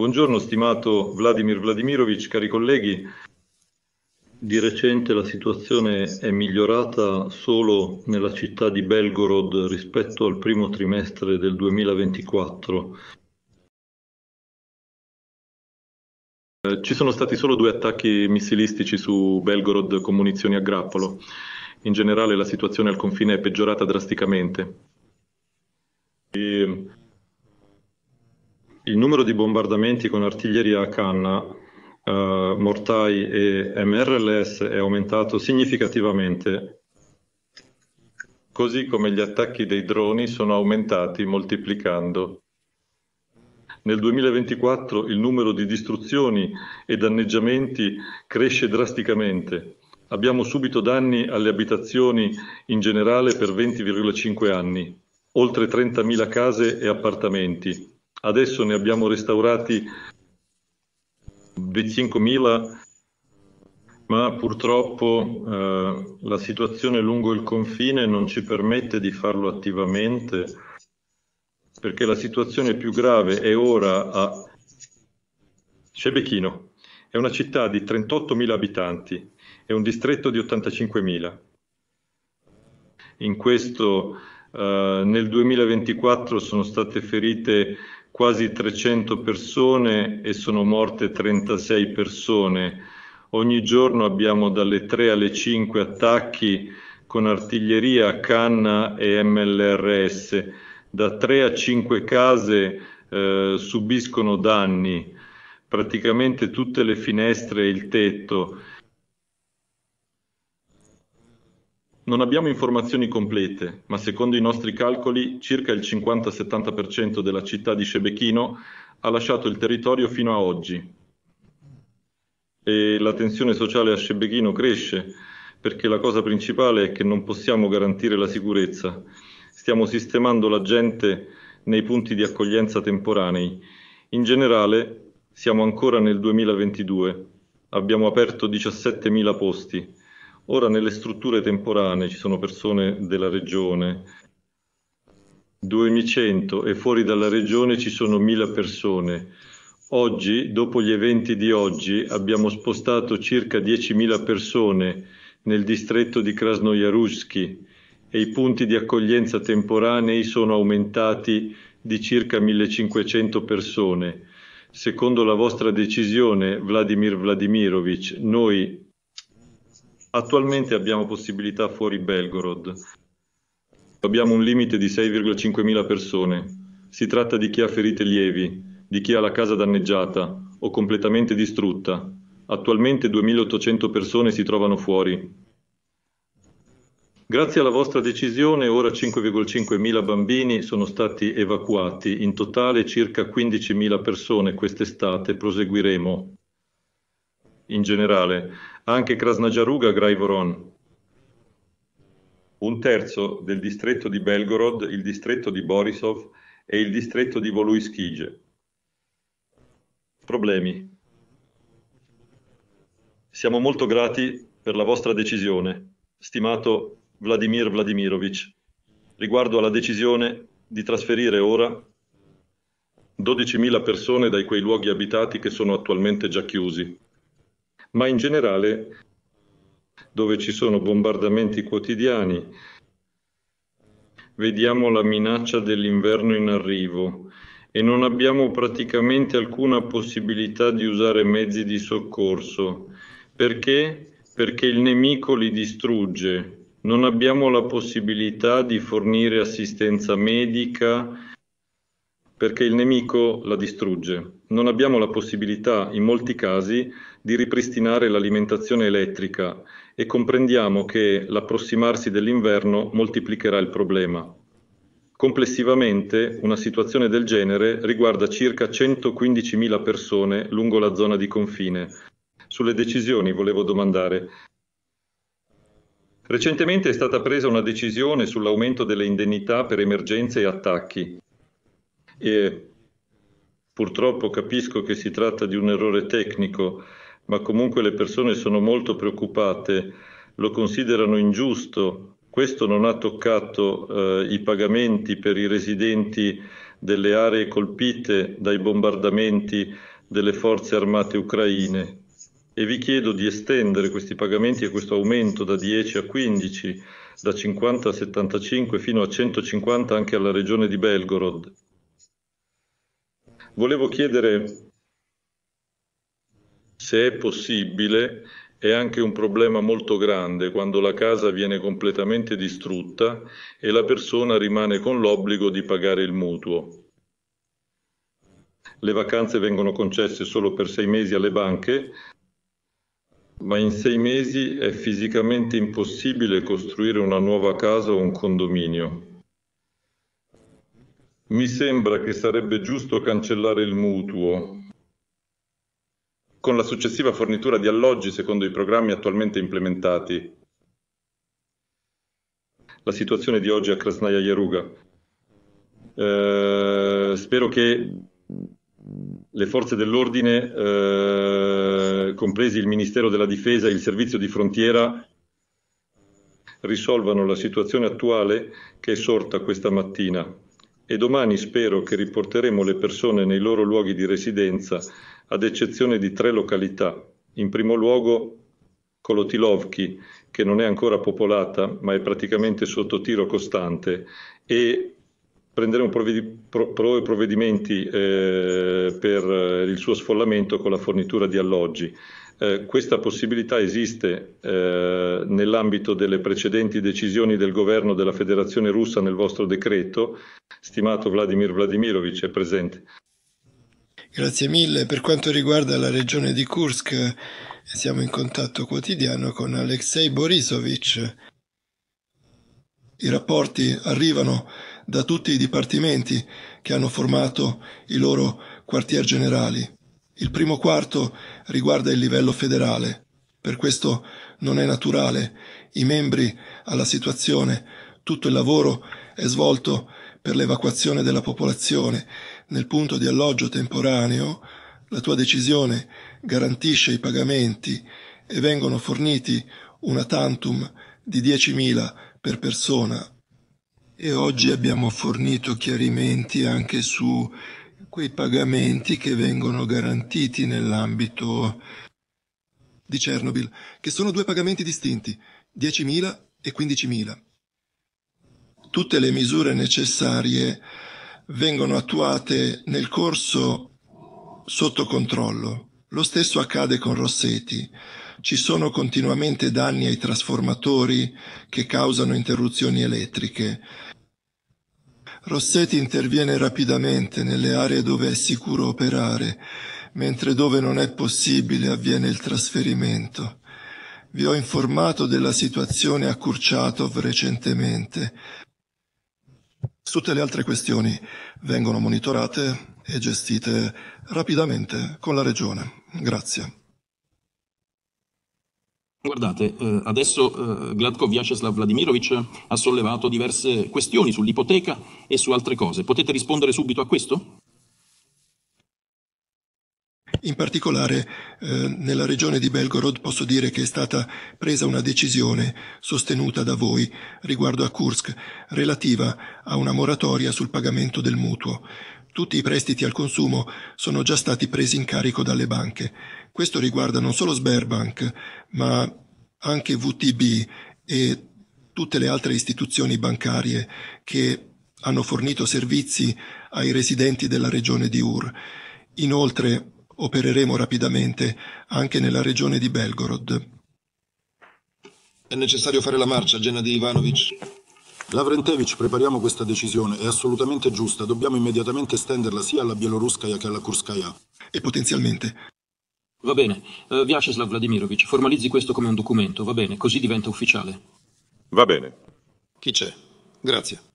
Buongiorno stimato Vladimir Vladimirovic, cari colleghi. Di recente la situazione è migliorata solo nella città di Belgorod rispetto al primo trimestre del 2024. Eh, ci sono stati solo due attacchi missilistici su Belgorod con munizioni a grappolo. In generale la situazione al confine è peggiorata drasticamente. il numero di bombardamenti con artiglieria a canna, eh, mortai e MRLS è aumentato significativamente, così come gli attacchi dei droni sono aumentati moltiplicando. Nel 2024 il numero di distruzioni e danneggiamenti cresce drasticamente. Abbiamo subito danni alle abitazioni in generale per 20,5 anni, oltre 30.000 case e appartamenti, Adesso ne abbiamo restaurati 25.000, ma purtroppo eh, la situazione lungo il confine non ci permette di farlo attivamente perché la situazione più grave è ora a Cebechino. È una città di 38.000 abitanti e un distretto di 85.000. In questo eh, nel 2024 sono state ferite quasi 300 persone e sono morte 36 persone. Ogni giorno abbiamo dalle 3 alle 5 attacchi con artiglieria, canna e MLRS. Da 3 a 5 case eh, subiscono danni, praticamente tutte le finestre e il tetto. Non abbiamo informazioni complete, ma secondo i nostri calcoli circa il 50-70% della città di Scebechino ha lasciato il territorio fino a oggi. E la tensione sociale a Scebechino cresce, perché la cosa principale è che non possiamo garantire la sicurezza. Stiamo sistemando la gente nei punti di accoglienza temporanei. In generale siamo ancora nel 2022. Abbiamo aperto 17.000 posti Ora nelle strutture temporanee ci sono persone della regione, 2100 e fuori dalla regione ci sono 1000 persone. Oggi, dopo gli eventi di oggi, abbiamo spostato circa 10.000 persone nel distretto di Krasnoyarushki e i punti di accoglienza temporanei sono aumentati di circa 1.500 persone. Secondo la vostra decisione, Vladimir Vladimirovich, noi Attualmente abbiamo possibilità fuori Belgorod. Abbiamo un limite di 6,5 mila persone. Si tratta di chi ha ferite lievi, di chi ha la casa danneggiata o completamente distrutta. Attualmente 2.800 persone si trovano fuori. Grazie alla vostra decisione ora 5,5 mila bambini sono stati evacuati, in totale circa 15 mila persone quest'estate proseguiremo in generale, anche Krasnajaruga Graivoron. Un terzo del distretto di Belgorod, il distretto di Borisov e il distretto di Voluiskige. Problemi. Siamo molto grati per la vostra decisione, stimato Vladimir Vladimirovich, riguardo alla decisione di trasferire ora 12.000 persone dai quei luoghi abitati che sono attualmente già chiusi ma in generale dove ci sono bombardamenti quotidiani, vediamo la minaccia dell'inverno in arrivo e non abbiamo praticamente alcuna possibilità di usare mezzi di soccorso. Perché? Perché il nemico li distrugge. Non abbiamo la possibilità di fornire assistenza medica perché il nemico la distrugge. Non abbiamo la possibilità, in molti casi, di ripristinare l'alimentazione elettrica e comprendiamo che l'approssimarsi dell'inverno moltiplicherà il problema. Complessivamente una situazione del genere riguarda circa 115.000 persone lungo la zona di confine. Sulle decisioni volevo domandare. Recentemente è stata presa una decisione sull'aumento delle indennità per emergenze e attacchi. E purtroppo capisco che si tratta di un errore tecnico, ma comunque le persone sono molto preoccupate, lo considerano ingiusto. Questo non ha toccato eh, i pagamenti per i residenti delle aree colpite dai bombardamenti delle forze armate ucraine e vi chiedo di estendere questi pagamenti e questo aumento da 10 a 15, da 50 a 75 fino a 150 anche alla regione di Belgorod. Volevo chiedere se è possibile, è anche un problema molto grande quando la casa viene completamente distrutta e la persona rimane con l'obbligo di pagare il mutuo. Le vacanze vengono concesse solo per sei mesi alle banche, ma in sei mesi è fisicamente impossibile costruire una nuova casa o un condominio. Mi sembra che sarebbe giusto cancellare il mutuo, con la successiva fornitura di alloggi secondo i programmi attualmente implementati. La situazione di oggi a Krasnaya Yaruga. Eh, spero che le forze dell'ordine, eh, compresi il Ministero della Difesa e il Servizio di Frontiera, risolvano la situazione attuale che è sorta questa mattina e domani spero che riporteremo le persone nei loro luoghi di residenza, ad eccezione di tre località. In primo luogo Kolotilovki, che non è ancora popolata ma è praticamente sotto tiro costante, e prenderemo provvedi, pro, provvedimenti eh, per il suo sfollamento con la fornitura di alloggi. Eh, questa possibilità esiste eh, nell'ambito delle precedenti decisioni del governo della Federazione russa nel vostro decreto, stimato Vladimir Vladimirovich è presente. Grazie mille. Per quanto riguarda la regione di Kursk, siamo in contatto quotidiano con Alexei Borisovic. I rapporti arrivano da tutti i dipartimenti che hanno formato i loro quartier generali. Il primo quarto riguarda il livello federale. Per questo non è naturale i membri alla situazione. Tutto il lavoro è svolto per l'evacuazione della popolazione nel punto di alloggio temporaneo. La tua decisione garantisce i pagamenti e vengono forniti una tantum di 10.000 per persona e oggi abbiamo fornito chiarimenti anche su quei pagamenti che vengono garantiti nell'ambito di Chernobyl, che sono due pagamenti distinti, 10.000 e 15.000. Tutte le misure necessarie vengono attuate nel corso sotto controllo. Lo stesso accade con Rossetti. Ci sono continuamente danni ai trasformatori che causano interruzioni elettriche. Rossetti interviene rapidamente nelle aree dove è sicuro operare, mentre dove non è possibile avviene il trasferimento. Vi ho informato della situazione a Kurchatov recentemente. Tutte le altre questioni vengono monitorate e gestite rapidamente con la Regione. Grazie. Guardate, eh, adesso eh, Gladko Vyacheslav Vladimirovic ha sollevato diverse questioni sull'ipoteca e su altre cose. Potete rispondere subito a questo? In particolare eh, nella regione di Belgorod posso dire che è stata presa una decisione sostenuta da voi riguardo a Kursk relativa a una moratoria sul pagamento del mutuo. Tutti i prestiti al consumo sono già stati presi in carico dalle banche. Questo riguarda non solo Sberbank, ma anche VTB e tutte le altre istituzioni bancarie che hanno fornito servizi ai residenti della regione di Ur. Inoltre opereremo rapidamente anche nella regione di Belgorod. È necessario fare la marcia, Gennady Ivanovic. Lavrentevich, prepariamo questa decisione, è assolutamente giusta, dobbiamo immediatamente estenderla sia alla Bielorusskaya che alla Kurskaya. E potenzialmente. Va bene, uh, Vyacheslav Vladimirovich, formalizzi questo come un documento, va bene, così diventa ufficiale. Va bene. Chi c'è? Grazie.